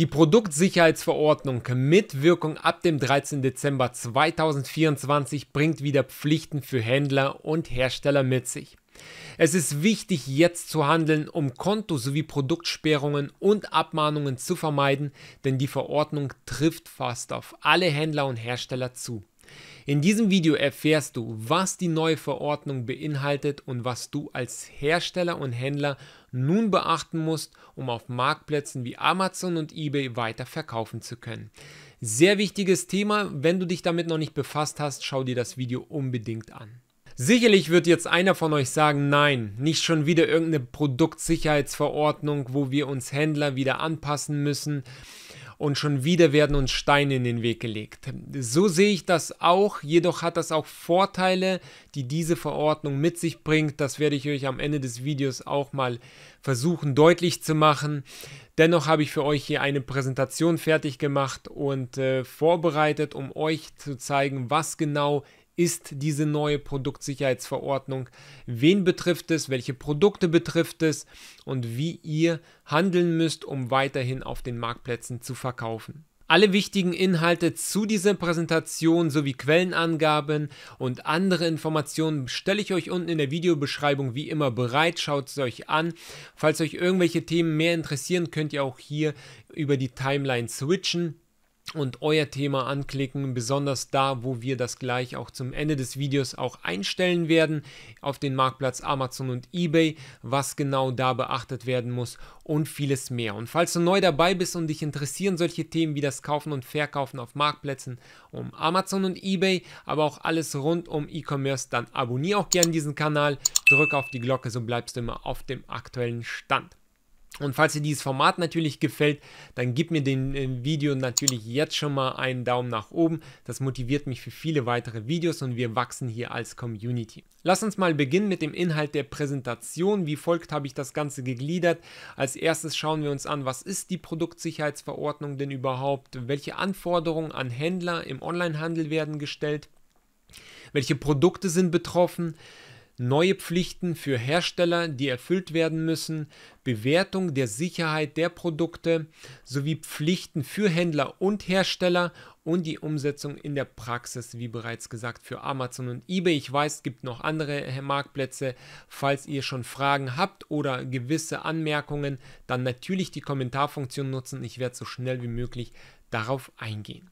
Die Produktsicherheitsverordnung mit Wirkung ab dem 13. Dezember 2024 bringt wieder Pflichten für Händler und Hersteller mit sich. Es ist wichtig, jetzt zu handeln, um Konto sowie Produktsperrungen und Abmahnungen zu vermeiden, denn die Verordnung trifft fast auf alle Händler und Hersteller zu. In diesem Video erfährst du, was die neue Verordnung beinhaltet und was du als Hersteller und Händler nun beachten musst, um auf Marktplätzen wie Amazon und eBay weiter verkaufen zu können. Sehr wichtiges Thema, wenn du dich damit noch nicht befasst hast, schau dir das Video unbedingt an. Sicherlich wird jetzt einer von euch sagen, nein, nicht schon wieder irgendeine Produktsicherheitsverordnung, wo wir uns Händler wieder anpassen müssen und schon wieder werden uns Steine in den Weg gelegt. So sehe ich das auch, jedoch hat das auch Vorteile, die diese Verordnung mit sich bringt. Das werde ich euch am Ende des Videos auch mal versuchen deutlich zu machen. Dennoch habe ich für euch hier eine Präsentation fertig gemacht und äh, vorbereitet, um euch zu zeigen, was genau ist diese neue Produktsicherheitsverordnung? Wen betrifft es? Welche Produkte betrifft es? Und wie ihr handeln müsst, um weiterhin auf den Marktplätzen zu verkaufen. Alle wichtigen Inhalte zu dieser Präsentation sowie Quellenangaben und andere Informationen stelle ich euch unten in der Videobeschreibung wie immer bereit. Schaut es euch an. Falls euch irgendwelche Themen mehr interessieren, könnt ihr auch hier über die Timeline switchen und euer Thema anklicken, besonders da, wo wir das gleich auch zum Ende des Videos auch einstellen werden, auf den Marktplatz Amazon und eBay, was genau da beachtet werden muss und vieles mehr. Und falls du neu dabei bist und dich interessieren solche Themen wie das Kaufen und Verkaufen auf Marktplätzen um Amazon und eBay, aber auch alles rund um E-Commerce, dann abonniere auch gerne diesen Kanal, drück auf die Glocke, so bleibst du immer auf dem aktuellen Stand. Und falls dir dieses Format natürlich gefällt, dann gib mir dem äh, Video natürlich jetzt schon mal einen Daumen nach oben. Das motiviert mich für viele weitere Videos und wir wachsen hier als Community. Lass uns mal beginnen mit dem Inhalt der Präsentation. Wie folgt habe ich das Ganze gegliedert. Als erstes schauen wir uns an, was ist die Produktsicherheitsverordnung denn überhaupt? Welche Anforderungen an Händler im Onlinehandel werden gestellt? Welche Produkte sind betroffen? neue Pflichten für Hersteller, die erfüllt werden müssen, Bewertung der Sicherheit der Produkte sowie Pflichten für Händler und Hersteller und die Umsetzung in der Praxis, wie bereits gesagt, für Amazon und eBay. Ich weiß, es gibt noch andere äh, Marktplätze. Falls ihr schon Fragen habt oder gewisse Anmerkungen, dann natürlich die Kommentarfunktion nutzen. Ich werde so schnell wie möglich darauf eingehen.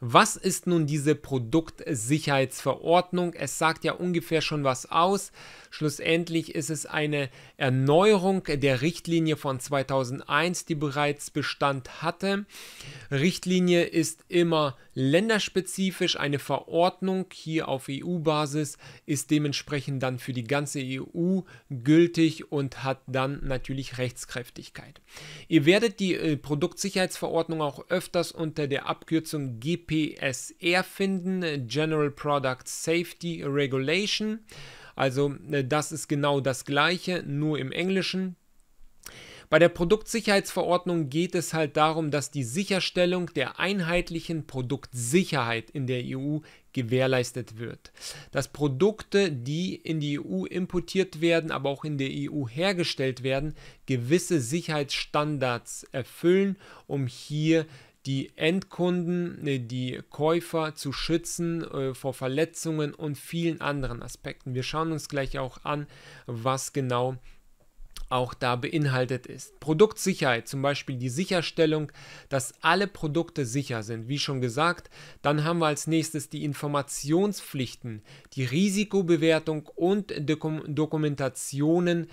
Was ist nun diese Produktsicherheitsverordnung? Es sagt ja ungefähr schon was aus. Schlussendlich ist es eine Erneuerung der Richtlinie von 2001, die bereits Bestand hatte. Richtlinie ist immer länderspezifisch eine Verordnung hier auf EU-Basis ist dementsprechend dann für die ganze EU gültig und hat dann natürlich Rechtskräftigkeit. Ihr werdet die äh, Produktsicherheitsverordnung auch öfters unter der Abkürzung GPSR finden, äh, General Product Safety Regulation. Also äh, das ist genau das gleiche, nur im Englischen. Bei der Produktsicherheitsverordnung geht es halt darum, dass die Sicherstellung der einheitlichen Produktsicherheit in der EU gewährleistet wird. Dass Produkte, die in die EU importiert werden, aber auch in der EU hergestellt werden, gewisse Sicherheitsstandards erfüllen, um hier die Endkunden, äh, die Käufer zu schützen äh, vor Verletzungen und vielen anderen Aspekten. Wir schauen uns gleich auch an, was genau auch da beinhaltet ist. Produktsicherheit, zum Beispiel die Sicherstellung, dass alle Produkte sicher sind, wie schon gesagt. Dann haben wir als nächstes die Informationspflichten, die Risikobewertung und Dokumentationen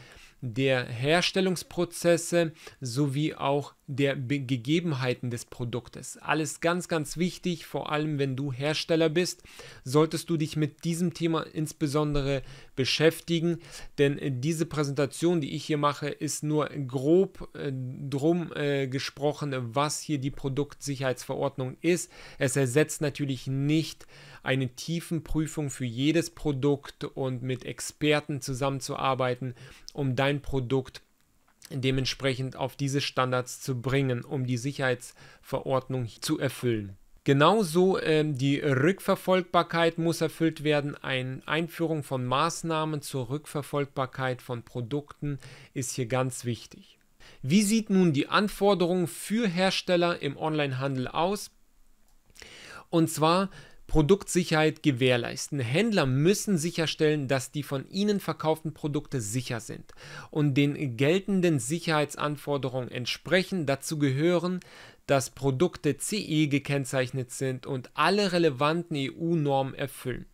der Herstellungsprozesse sowie auch der Be Gegebenheiten des Produktes. Alles ganz, ganz wichtig, vor allem wenn du Hersteller bist, solltest du dich mit diesem Thema insbesondere beschäftigen, denn diese Präsentation, die ich hier mache, ist nur grob äh, drum äh, gesprochen, was hier die Produktsicherheitsverordnung ist. Es ersetzt natürlich nicht eine tiefen Prüfung für jedes Produkt und mit Experten zusammenzuarbeiten, um dein Produkt dementsprechend auf diese Standards zu bringen, um die Sicherheitsverordnung zu erfüllen. Genauso ähm, die Rückverfolgbarkeit muss erfüllt werden. Eine Einführung von Maßnahmen zur Rückverfolgbarkeit von Produkten ist hier ganz wichtig. Wie sieht nun die Anforderung für Hersteller im Onlinehandel aus? Und zwar Produktsicherheit gewährleisten. Händler müssen sicherstellen, dass die von ihnen verkauften Produkte sicher sind und den geltenden Sicherheitsanforderungen entsprechen. Dazu gehören, dass Produkte CE gekennzeichnet sind und alle relevanten EU-Normen erfüllen.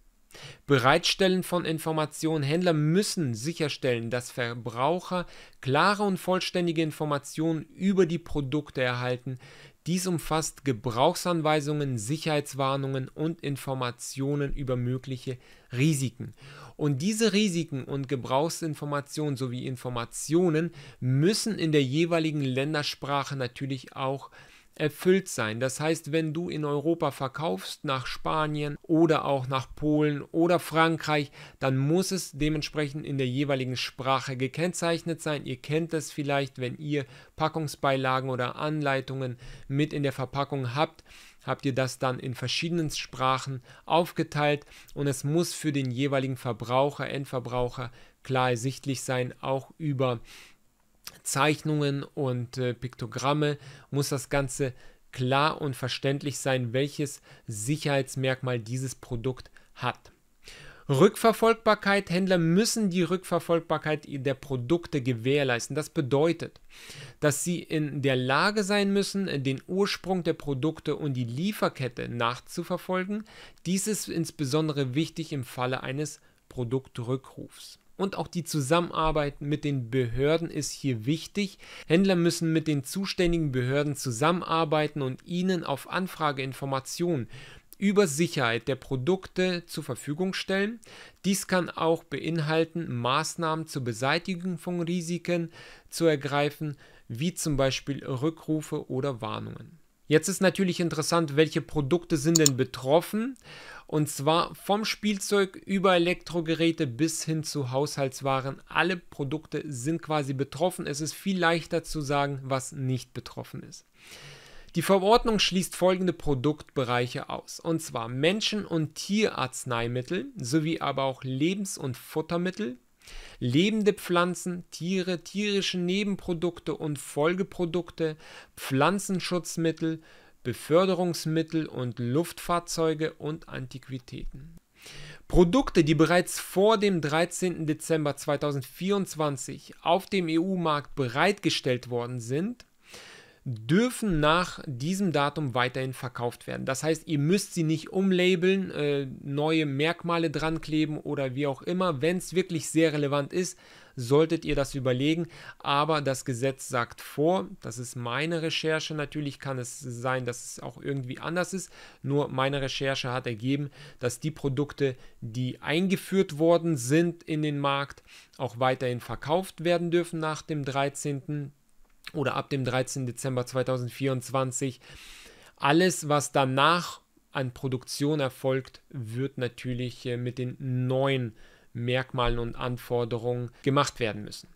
Bereitstellen von Informationen. Händler müssen sicherstellen, dass Verbraucher klare und vollständige Informationen über die Produkte erhalten, dies umfasst Gebrauchsanweisungen, Sicherheitswarnungen und Informationen über mögliche Risiken. Und diese Risiken und Gebrauchsinformationen sowie Informationen müssen in der jeweiligen Ländersprache natürlich auch äh, erfüllt sein. Das heißt, wenn du in Europa verkaufst nach Spanien oder auch nach Polen oder Frankreich, dann muss es dementsprechend in der jeweiligen Sprache gekennzeichnet sein. Ihr kennt das vielleicht, wenn ihr Packungsbeilagen oder Anleitungen mit in der Verpackung habt, habt ihr das dann in verschiedenen Sprachen aufgeteilt und es muss für den jeweiligen Verbraucher, Endverbraucher klar ersichtlich sein, auch über Zeichnungen und äh, Piktogramme muss das Ganze klar und verständlich sein, welches Sicherheitsmerkmal dieses Produkt hat. Rückverfolgbarkeit. Händler müssen die Rückverfolgbarkeit der Produkte gewährleisten. Das bedeutet, dass sie in der Lage sein müssen, den Ursprung der Produkte und die Lieferkette nachzuverfolgen. Dies ist insbesondere wichtig im Falle eines Produktrückrufs und auch die Zusammenarbeit mit den Behörden ist hier wichtig. Händler müssen mit den zuständigen Behörden zusammenarbeiten und ihnen auf Anfrage Informationen über Sicherheit der Produkte zur Verfügung stellen. Dies kann auch beinhalten, Maßnahmen zur Beseitigung von Risiken zu ergreifen, wie zum Beispiel Rückrufe oder Warnungen. Jetzt ist natürlich interessant, welche Produkte sind denn betroffen? Und zwar vom Spielzeug über Elektrogeräte bis hin zu Haushaltswaren. Alle Produkte sind quasi betroffen. Es ist viel leichter zu sagen, was nicht betroffen ist. Die Verordnung schließt folgende Produktbereiche aus, und zwar Menschen- und Tierarzneimittel sowie aber auch Lebens- und Futtermittel, Lebende Pflanzen, Tiere, tierische Nebenprodukte und Folgeprodukte, Pflanzenschutzmittel, Beförderungsmittel und Luftfahrzeuge und Antiquitäten. Produkte, die bereits vor dem 13. Dezember 2024 auf dem EU-Markt bereitgestellt worden sind, dürfen nach diesem Datum weiterhin verkauft werden. Das heißt, ihr müsst sie nicht umlabeln, äh, neue Merkmale dran kleben oder wie auch immer. Wenn es wirklich sehr relevant ist, solltet ihr das überlegen. Aber das Gesetz sagt vor, das ist meine Recherche. Natürlich kann es sein, dass es auch irgendwie anders ist. Nur meine Recherche hat ergeben, dass die Produkte, die eingeführt worden sind in den Markt, auch weiterhin verkauft werden dürfen nach dem 13 oder ab dem 13. Dezember 2024. Alles, was danach an Produktion erfolgt, wird natürlich äh, mit den neuen Merkmalen und Anforderungen gemacht werden müssen.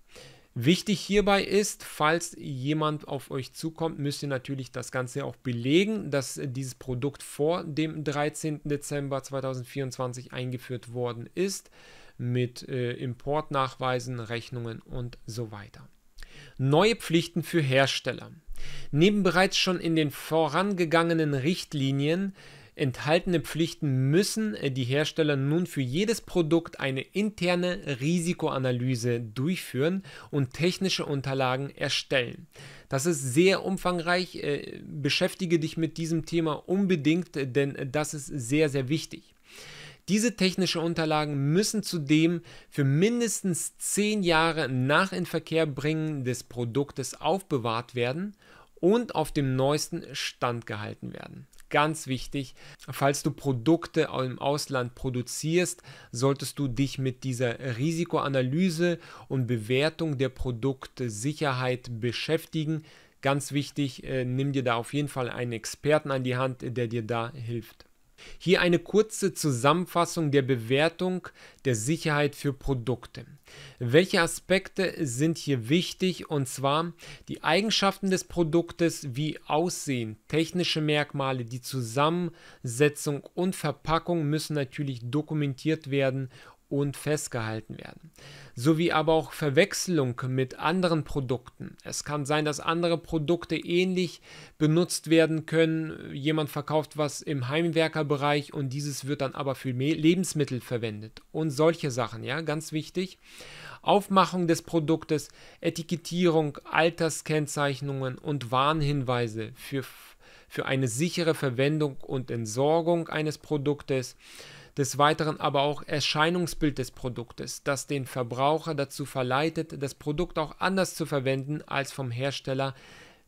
Wichtig hierbei ist, falls jemand auf euch zukommt, müsst ihr natürlich das Ganze auch belegen, dass äh, dieses Produkt vor dem 13. Dezember 2024 eingeführt worden ist, mit äh, Importnachweisen, Rechnungen und so weiter neue Pflichten für Hersteller. Neben bereits schon in den vorangegangenen Richtlinien enthaltene Pflichten müssen äh, die Hersteller nun für jedes Produkt eine interne Risikoanalyse durchführen und technische Unterlagen erstellen. Das ist sehr umfangreich. Äh, beschäftige dich mit diesem Thema unbedingt, denn das ist sehr, sehr wichtig. Diese technischen Unterlagen müssen zudem für mindestens 10 Jahre nach Inverkehrbringen des Produktes aufbewahrt werden und auf dem neuesten Stand gehalten werden. Ganz wichtig, falls du Produkte im Ausland produzierst, solltest du dich mit dieser Risikoanalyse und Bewertung der Produktsicherheit beschäftigen. Ganz wichtig, äh, nimm dir da auf jeden Fall einen Experten an die Hand, der dir da hilft. Hier eine kurze Zusammenfassung der Bewertung der Sicherheit für Produkte. Welche Aspekte sind hier wichtig? Und zwar die Eigenschaften des Produktes wie Aussehen, technische Merkmale, die Zusammensetzung und Verpackung müssen natürlich dokumentiert werden und festgehalten werden. Sowie aber auch Verwechslung mit anderen Produkten. Es kann sein, dass andere Produkte ähnlich benutzt werden können. Jemand verkauft was im Heimwerkerbereich und dieses wird dann aber für Lebensmittel verwendet und solche Sachen, ja, ganz wichtig. Aufmachung des Produktes, Etikettierung, Alterskennzeichnungen und Warnhinweise für, für eine sichere Verwendung und Entsorgung eines Produktes des Weiteren aber auch Erscheinungsbild des Produktes, das den Verbraucher dazu verleitet, das Produkt auch anders zu verwenden als vom Hersteller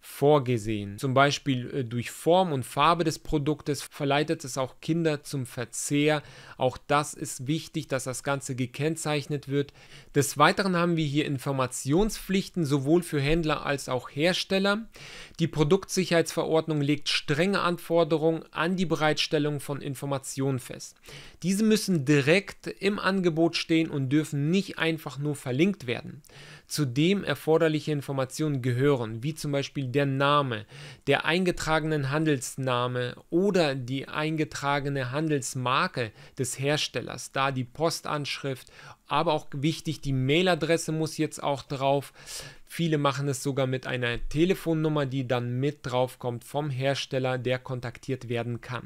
vorgesehen. Zum Beispiel äh, durch Form und Farbe des Produktes verleitet es auch Kinder zum Verzehr. Auch das ist wichtig, dass das Ganze gekennzeichnet wird. Des Weiteren haben wir hier Informationspflichten sowohl für Händler als auch Hersteller. Die Produktsicherheitsverordnung legt strenge Anforderungen an die Bereitstellung von Informationen fest. Diese müssen direkt im Angebot stehen und dürfen nicht einfach nur verlinkt werden. Zudem erforderliche Informationen gehören, wie zum Beispiel der Name, der eingetragenen Handelsname oder die eingetragene Handelsmarke des Herstellers, da die Postanschrift, aber auch wichtig, die Mailadresse muss jetzt auch drauf. Viele machen es sogar mit einer Telefonnummer, die dann mit drauf kommt vom Hersteller, der kontaktiert werden kann.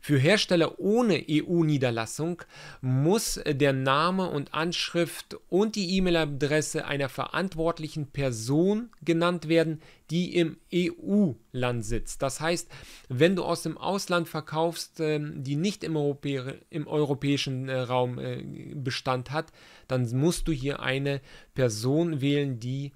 Für Hersteller ohne EU-Niederlassung muss der Name und Anschrift und die E-Mail-Adresse einer verantwortlichen Person genannt werden, die im EU-Land sitzt. Das heißt, wenn du aus dem Ausland verkaufst, ähm, die nicht im, Europä im europäischen äh, Raum äh, Bestand hat, dann musst du hier eine Person wählen, die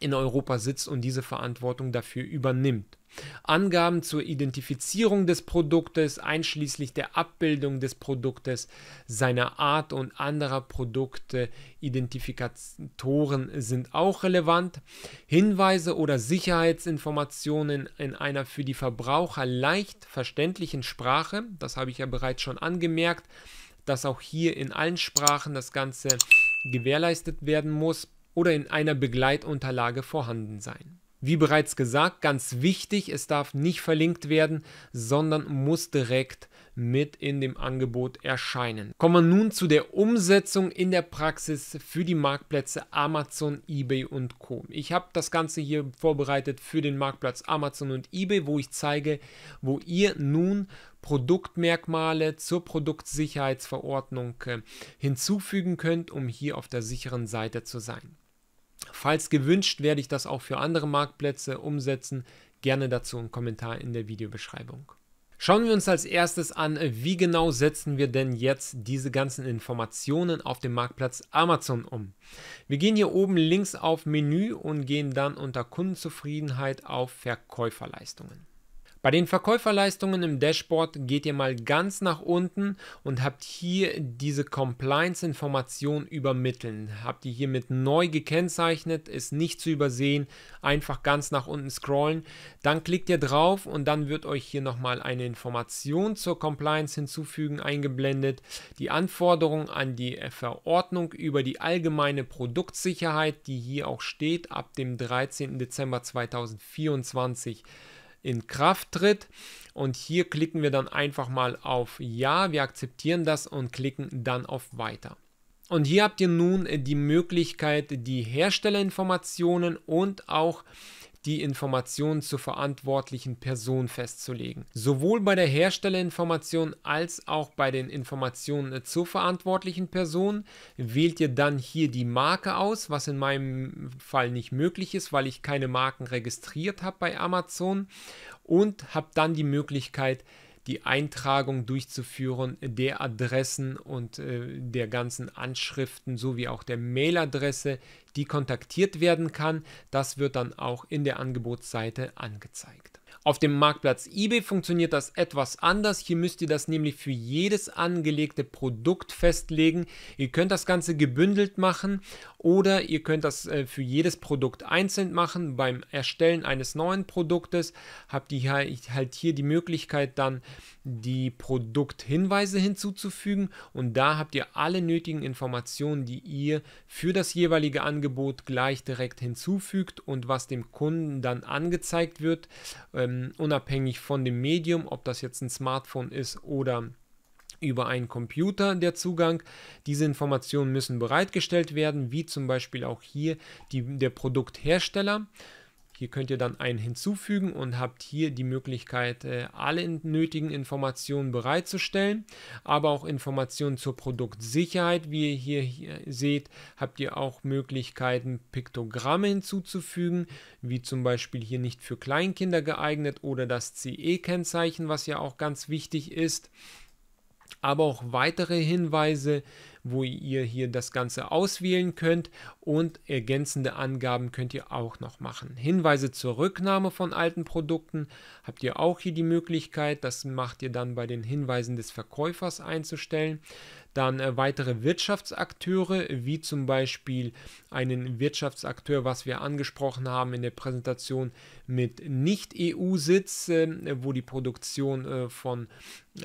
in Europa sitzt und diese Verantwortung dafür übernimmt. Angaben zur Identifizierung des Produktes einschließlich der Abbildung des Produktes, seiner Art und anderer Produkte, Identifikatoren sind auch relevant. Hinweise oder Sicherheitsinformationen in einer für die Verbraucher leicht verständlichen Sprache, das habe ich ja bereits schon angemerkt, dass auch hier in allen Sprachen das Ganze gewährleistet werden muss oder in einer Begleitunterlage vorhanden sein. Wie bereits gesagt, ganz wichtig, es darf nicht verlinkt werden, sondern muss direkt mit in dem Angebot erscheinen. Kommen wir nun zu der Umsetzung in der Praxis für die Marktplätze Amazon, eBay und Co. Ich habe das Ganze hier vorbereitet für den Marktplatz Amazon und eBay, wo ich zeige, wo ihr nun Produktmerkmale zur Produktsicherheitsverordnung äh, hinzufügen könnt, um hier auf der sicheren Seite zu sein. Falls gewünscht, werde ich das auch für andere Marktplätze umsetzen. Gerne dazu einen Kommentar in der Videobeschreibung. Schauen wir uns als erstes an, wie genau setzen wir denn jetzt diese ganzen Informationen auf dem Marktplatz Amazon um. Wir gehen hier oben links auf Menü und gehen dann unter Kundenzufriedenheit auf Verkäuferleistungen. Bei den Verkäuferleistungen im Dashboard geht ihr mal ganz nach unten und habt hier diese Compliance-Information übermitteln. Habt ihr hiermit neu gekennzeichnet, ist nicht zu übersehen. Einfach ganz nach unten scrollen. Dann klickt ihr drauf und dann wird euch hier nochmal eine Information zur Compliance hinzufügen eingeblendet. Die Anforderung an die Verordnung über die allgemeine Produktsicherheit, die hier auch steht, ab dem 13. Dezember 2024 in Kraft tritt. Und hier klicken wir dann einfach mal auf Ja, wir akzeptieren das und klicken dann auf Weiter. Und hier habt ihr nun die Möglichkeit, die Herstellerinformationen und auch die Informationen zur verantwortlichen Person festzulegen. Sowohl bei der Herstellerinformation als auch bei den Informationen äh, zur verantwortlichen Person wählt ihr dann hier die Marke aus, was in meinem Fall nicht möglich ist, weil ich keine Marken registriert habe bei Amazon und habt dann die Möglichkeit, die Eintragung durchzuführen der Adressen und äh, der ganzen Anschriften sowie auch der Mailadresse, die kontaktiert werden kann. Das wird dann auch in der Angebotsseite angezeigt. Auf dem Marktplatz eBay funktioniert das etwas anders. Hier müsst ihr das nämlich für jedes angelegte Produkt festlegen. Ihr könnt das Ganze gebündelt machen oder ihr könnt das äh, für jedes Produkt einzeln machen. Beim Erstellen eines neuen Produktes habt ihr halt hier die Möglichkeit dann die Produkthinweise hinzuzufügen und da habt ihr alle nötigen Informationen, die ihr für das jeweilige Angebot gleich direkt hinzufügt und was dem Kunden dann angezeigt wird. Ähm, ähm, unabhängig von dem Medium, ob das jetzt ein Smartphone ist oder über einen Computer der Zugang. Diese Informationen müssen bereitgestellt werden, wie zum Beispiel auch hier die, der Produkthersteller. Hier könnt ihr dann einen hinzufügen und habt hier die Möglichkeit, äh, alle nötigen Informationen bereitzustellen, aber auch Informationen zur Produktsicherheit. Wie ihr hier, seht, habt ihr auch Möglichkeiten, Piktogramme hinzuzufügen, wie zum Beispiel hier nicht für Kleinkinder geeignet oder das CE-Kennzeichen, was ja auch ganz wichtig ist. Aber auch weitere Hinweise, wo ihr hier das Ganze auswählen könnt und ergänzende Angaben könnt ihr auch noch machen. Hinweise zur Rücknahme von alten Produkten habt ihr auch hier die Möglichkeit, das macht ihr dann bei den Hinweisen des Verkäufers einzustellen. Dann äh, weitere Wirtschaftsakteure, wie zum Beispiel einen Wirtschaftsakteur, was wir angesprochen haben in der Präsentation mit Nicht-EU-Sitz, äh, wo die Produktion äh, von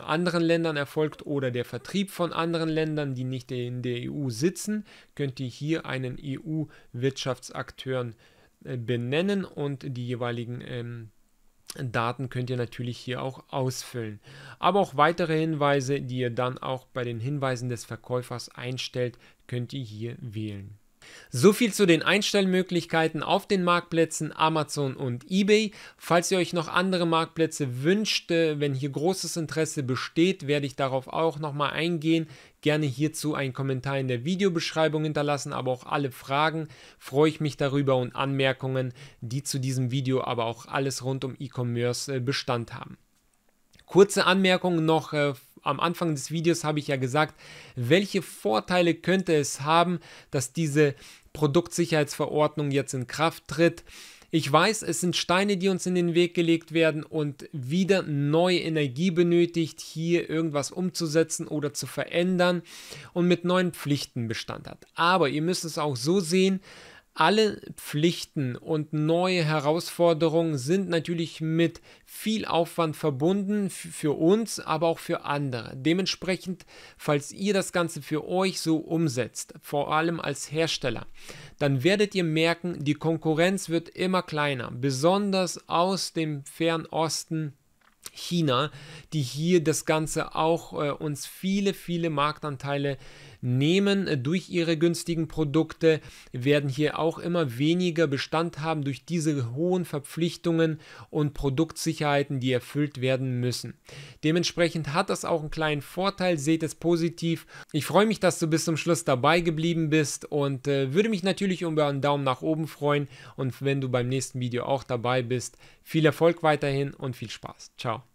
anderen Ländern erfolgt oder der Vertrieb von anderen Ländern, die nicht in der EU sitzen, könnt ihr hier einen EU-Wirtschaftsakteuren äh, benennen und die jeweiligen ähm, Daten könnt ihr natürlich hier auch ausfüllen. Aber auch weitere Hinweise, die ihr dann auch bei den Hinweisen des Verkäufers einstellt, könnt ihr hier wählen. So viel zu den Einstellmöglichkeiten auf den Marktplätzen Amazon und eBay. Falls ihr euch noch andere Marktplätze wünscht, äh, wenn hier großes Interesse besteht, werde ich darauf auch nochmal eingehen. Gerne hierzu einen Kommentar in der Videobeschreibung hinterlassen, aber auch alle Fragen freue ich mich darüber und Anmerkungen, die zu diesem Video, aber auch alles rund um E-Commerce äh, Bestand haben. Kurze Anmerkung noch, äh, am Anfang des Videos habe ich ja gesagt, welche Vorteile könnte es haben, dass diese Produktsicherheitsverordnung jetzt in Kraft tritt. Ich weiß, es sind Steine, die uns in den Weg gelegt werden und wieder neue Energie benötigt, hier irgendwas umzusetzen oder zu verändern und mit neuen Pflichten Bestand hat. Aber ihr müsst es auch so sehen, alle Pflichten und neue Herausforderungen sind natürlich mit viel Aufwand verbunden für uns, aber auch für andere. Dementsprechend, falls ihr das Ganze für euch so umsetzt, vor allem als Hersteller, dann werdet ihr merken, die Konkurrenz wird immer kleiner, besonders aus dem Fernosten. China, die hier das Ganze auch äh, uns viele, viele Marktanteile nehmen durch ihre günstigen Produkte, werden hier auch immer weniger Bestand haben durch diese hohen Verpflichtungen und Produktsicherheiten, die erfüllt werden müssen. Dementsprechend hat das auch einen kleinen Vorteil, seht es positiv. Ich freue mich, dass du bis zum Schluss dabei geblieben bist und äh, würde mich natürlich über einen Daumen nach oben freuen und wenn du beim nächsten Video auch dabei bist. Viel Erfolg weiterhin und viel Spaß. Ciao.